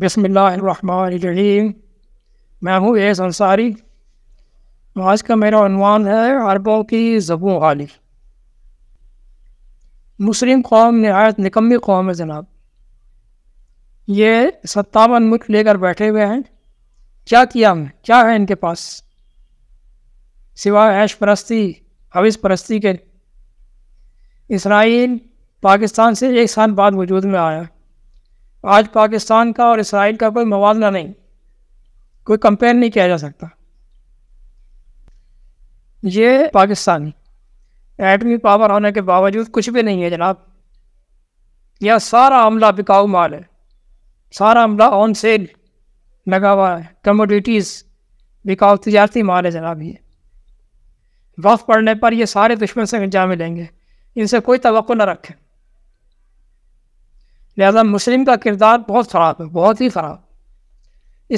बसमीम मैं हूँ एस अंसारी आज का मेरा अनवान है अरबों की जबों वाली मुस्लिम कौम नहायत निकम्मी कौम है जनाब ये सत्तावन मुल्क लेकर बैठे हुए हैं क्या किया हमने क्या है इनके पास सिवा ऐश परस्ती हविस परस्ती के इसराइल पाकिस्तान से एक साल बाद वजूद में आया आज पाकिस्तान का और इसराइल का कोई मुबादला नहीं कोई कंपेयर नहीं किया जा सकता ये पाकिस्तान एटमी पावर होने के बावजूद कुछ भी नहीं है जनाब यह सारा अमला बिकाऊ माल है सारा अमला ऑन सेल लगा हुआ है कमोडिटीज़ बिकाऊ तजारती माल है जनाब ये वफ पड़ने पर ये सारे दुश्मन से अंजाम मिलेंगे इनसे कोई तो न रखें लिहाजा मुस्लिम का किरदार बहुत ख़राब है बहुत ही ख़राब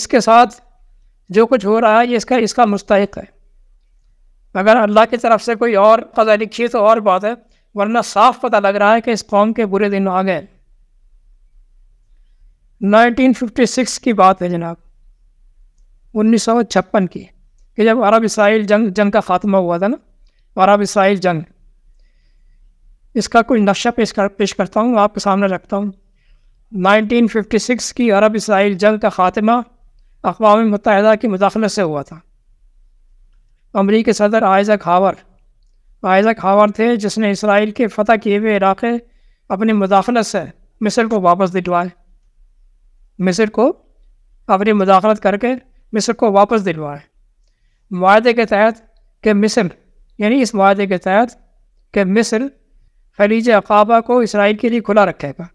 इसके साथ जो कुछ हो रहा है ये इसका इसका मुस्तक है अगर अल्लाह की तरफ से कोई और पता लिखी तो और बात है वरना साफ पता लग रहा है कि इस कौम के बुरे दिन आ गए 1956 की बात है जनाब उन्नीस की कि जब अरब इसराइल जंग जंग का ख़ात्मा हुआ था ना अरब इसराइल जंग इसका कुछ नक्शा पेश कर पेश करता हूँ आपके सामने रखता हूँ 1956 की अरब इसराइल जंग का खात्मा अकवा मुतहदा की मुदाखलत से हुआ था अमरीकी सदर आयज़क हावर आयज़क हावर थे जिसने इसराइल के फतह किए हुए इलाके अपनी मुदाखलत से मिस्र को वापस दिलवाए मिस्र को अपनी मुदाखलत करके मिस्र को वापस दिलवाए माहे के तहत के मिस्र यानी इस माहे के तहत के मिस्र खलीज अकाबा को इसराइल के लिए खुला रखेगा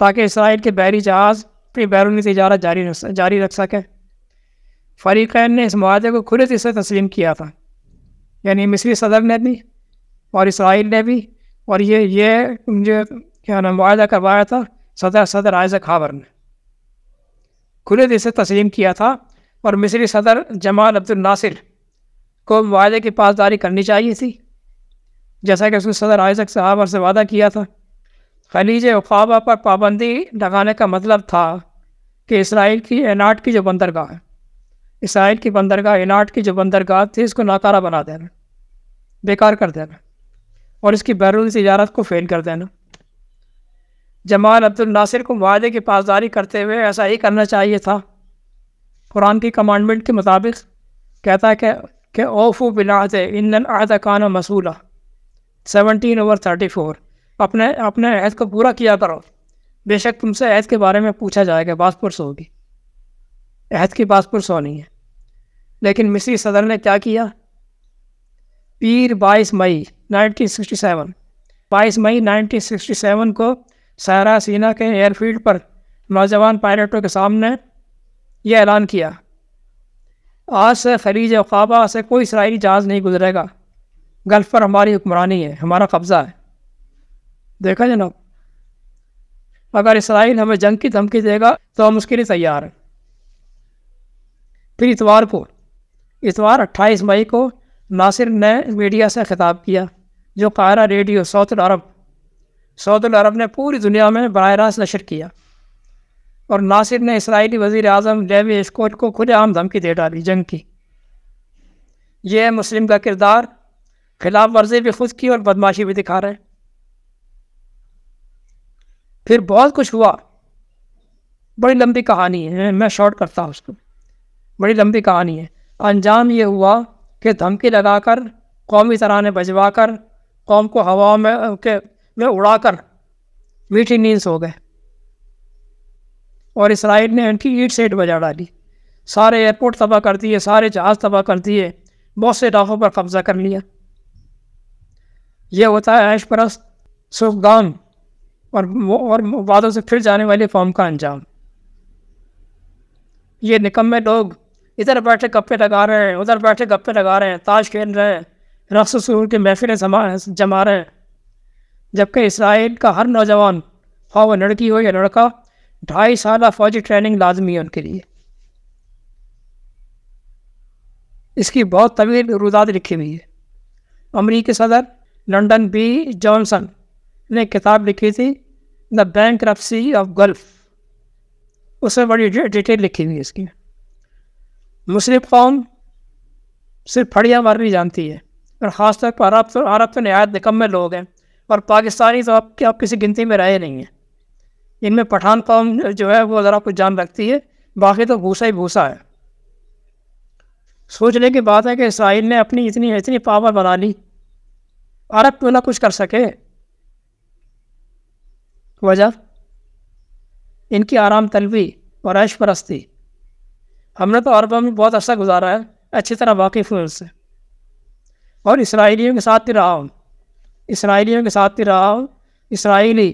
ताकि इसराइल के बैरी जहाज़ की बैरूनी तजारत जारी जारी रख सकें फरीकैन ने इस माहे को खुले से तस्लीम किया था यानी मिसरी सदर ने भी और इसराइल ने भी और ये ये मुझे क्या नाम वायदा करवाया था सदर सदर आयज़ खाबर ने खुले दिल तस्लीम किया था और मिसरी सदर जमाल अब्दुलनासर को वायदे की पासदारी करनी चाहिए थी जैसा कि उसने सदर आयजक साहब से वादा किया था खलीज ख्वाबा पर पाबंदी लगाने का मतलब था कि इसराइल की एनाट की जो बंदरगाह है इसराइल की बंदरगाह एनाट की जो बंदरगाह थी इसको नाकारा बना देना बेकार कर देना और इसकी बैरून तजारत को फेल कर देना जमाल अब्दुल नासिर को वादे की पासदारी करते हुए ऐसा ही करना चाहिए था कुरान की कमांडमेंट के मुताबिक कहता है कि ओफो बिलाद इन आदा मसूला सेवनटीन ओवर थर्टी फोर अपने अपने हैज को पूरा किया करो बेशक तुमसे हैज के बारे में पूछा जाएगा बास सो होगी हैज की बासपुर सो नहीं है लेकिन मिस्री सदर ने क्या किया पीर बाईस मई 1967 बाईस मई 1967 को सहरा सीना के एयरफील्ड पर नौजवान पायलटों के सामने यह ऐलान किया आज से खरीज ख्वाबा से कोई इसराइली जहाज़ नहीं गुजरेगा गल्फ़ पर हमारी हुक्मरानी है हमारा कब्ज़ा है देखा जनाब अगर इसराइल हमें जंग की धमकी देगा तो हम उसके लिए तैयार हैं फिर इतवार को इतवार 28 मई को नासिर ने मीडिया से खिताब किया जो कायरा रेडियो सऊद अरब सऊद अरब ने पूरी दुनिया में बर रास्त नशर किया और नासिर ने इसराइली वज़ी अजम लेवी एस्कोट को खुलेआम धमकी दे डाली जंग की यह मुस्लिम का किरदार खिलाफ वर्जी भी खुद की और बदमाशी भी दिखा रहे हैं फिर बहुत कुछ हुआ बड़ी लंबी कहानी है मैं शॉर्ट करता हूँ उसको बड़ी लंबी कहानी है अंजाम ये हुआ कि धमकी लगाकर कौमी तराने कर कौम को हवा में के में कर मीठी नींद सो गए और इसराइल ने उनकी ईट सेट बजा डाली सारे एयरपोर्ट तबाह कर दिए सारे जहाज़ तबाह कर दिए बहुत से इलाकों पर कब्ज़ा कर लिया यह होता है ऐश परस्त सुफगान और और वादों से फिर जाने वाले फॉर्म का अंजाम ये निकम्मे लोग इधर बैठे गप्पे लगा रहे हैं उधर बैठे गप्पे लगा रहे हैं ताश खेल रहे हैं रक्स सूर के महफिलें जमा जमा रहे हैं जबकि इसराइल का हर नौजवान हाँ वो लड़की हो या लड़का ढाई साल फौजी ट्रेनिंग लाजमी है उनके लिए इसकी बहुत तवील रुदाद लिखी हुई है अमरीकी सदर लंदन बी जॉनसन ने किताब लिखी थी the bankruptcy of Gulf उसमें बड़ी डिटेल लिखी हुई इसकी मुस्लिम कौम सिर्फ फड़ियाँ मारनी जानती है और ख़ासतौर पर अरब तो अरब तो नहायत निकम्मे लोग हैं और पाकिस्तानी तो आप, आप किसी गिनती में रहे नहीं हैं इनमें पठान कौम जो है वो ज़रा कुछ जान रखती है बाकी तो भूसा ही भूसा है सोचने की बात है कि इसराइल ने अपनी इतनी इतनी पावर बना ली अरब क्यों ना कुछ कर सके वजह इनकी आराम तलवी और ऐश परस्ती हमने तो अरबा में बहुत अच्छा गुजारा है अच्छी तरह वाकिफ़ हूँ उनसे और इसराइलियों के साथ ही रहा हूँ इसराइलियों के साथ ही रहा हूँ इसराइली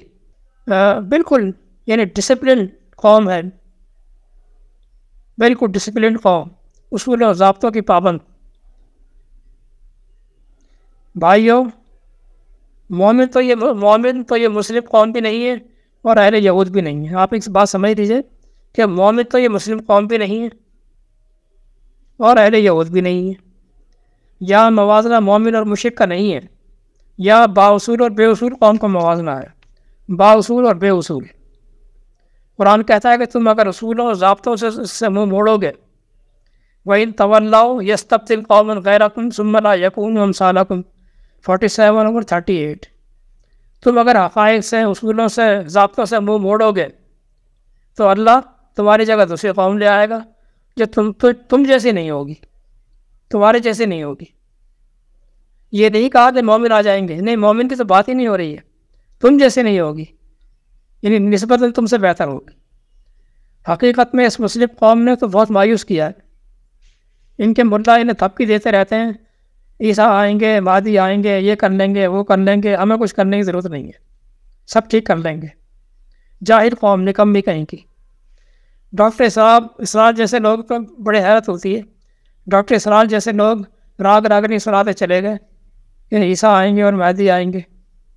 बिल्कुल यानी डिसिप्लिन कौम है बिल्कुल डिसिप्लिन कौम उसूल और जबतों की पाबंद भाइयों मोमिन तो ये मोमिन तो ये मुस्लिम कौम भी नहीं है और अहल यहूद भी नहीं है आप एक बात समझ लीजिए कि मोमिन तो ये मुस्लिम कौम भी नहीं है और अहल यहूद भी नहीं है या मवाजना मोमिन और मुशिक का नहीं है या बासूल और बेउसूल कौम का मवाजना है बासूल और बेउसूल कुरान कहता है कि तुम अगर असूलों और जबतों से इससे मुँह मोड़ोगे वही तवल्लाओ तिल कौम गैरकुम सुमला यकून हमसालकुम फोर्टी सेवन और थर्टी एट तुम अगर हक़ाइक से उसूलों से जबतों से मुँह मोड़ोगे तो अल्लाह तुम्हारी जगह दूसरी तो कौम ले आएगा जो तुम तो तुम जैसी नहीं होगी तुम्हारे जैसी नहीं होगी ये नहीं कहा कि मोमिन आ जाएंगे नहीं मोमिन की तो बात ही नहीं हो रही है तुम जैसे नहीं होगी यानी नस्बत तुमसे बेहतर होगी हकीकत में इस मुस्लिम कौम ने तो बहुत मायूस किया है इनके मुर्दा इन्हें थपकी देते रहते हैं ईसा आएंगे मादी आएंगे ये कर लेंगे वो कर लेंगे हमें कुछ करने की ज़रूरत नहीं है सब ठीक कर लेंगे जाहिर कौम कम भी कहीं की डॉक्टर साहब इसराल जैसे लोग पर बड़े हैरत होती है डॉक्टर इसरार जैसे लोग राग रागनी सुनाते चले गए कि ईसा आएंगे और मैदी आएंगे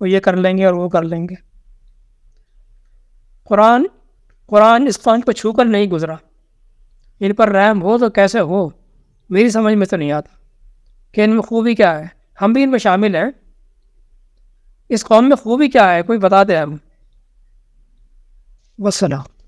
वो ये कर लेंगे और वो कर लेंगे कुरान कुरान इस फंज को छू कर नहीं गुज़रा इन पर रहम हो तो कैसे हो मेरी समझ में तो नहीं आता कि इनमें खूबी क्या है हम भी इनमें शामिल हैं इस कौम में खूबी क्या है कोई बता दें हम वसलम